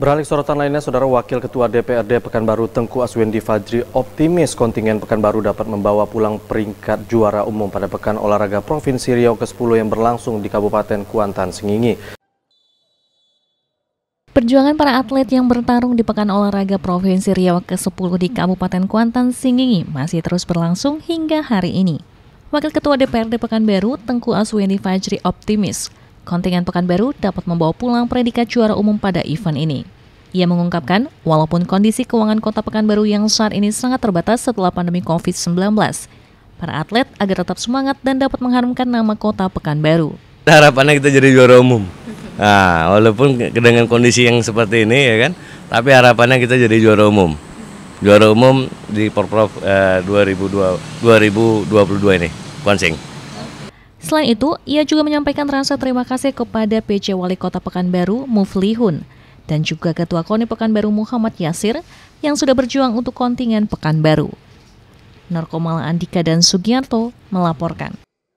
Beralih sorotan lainnya, Saudara Wakil Ketua DPRD Pekanbaru Tengku Aswendi Fajri optimis kontingen Pekanbaru dapat membawa pulang peringkat juara umum pada Pekan Olahraga Provinsi Riau ke-10 yang berlangsung di Kabupaten Kuantan Sengingi. Perjuangan para atlet yang bertarung di Pekan Olahraga Provinsi Riau ke-10 di Kabupaten Kuantan Singingi masih terus berlangsung hingga hari ini. Wakil Ketua DPRD Pekanbaru, Tengku Aswendi Fajri optimis kontingen Pekanbaru dapat membawa pulang predikat juara umum pada event ini. Ia mengungkapkan, walaupun kondisi keuangan kota Pekanbaru yang saat ini sangat terbatas setelah pandemi COVID-19, para atlet agar tetap semangat dan dapat mengharumkan nama kota Pekanbaru. Harapannya kita jadi juara umum. Nah, walaupun dengan kondisi yang seperti ini ya kan, tapi harapannya kita jadi juara umum. Juara umum di Porprov eh, 2022 ini, Konsing. Selain itu, ia juga menyampaikan rasa terima kasih kepada PJ Wali Kota Pekanbaru, Muflihun, dan juga Ketua KONI Pekanbaru Muhammad Yasir yang sudah berjuang untuk kontingen Pekanbaru. Narkomala Andika dan Sugiyarto melaporkan.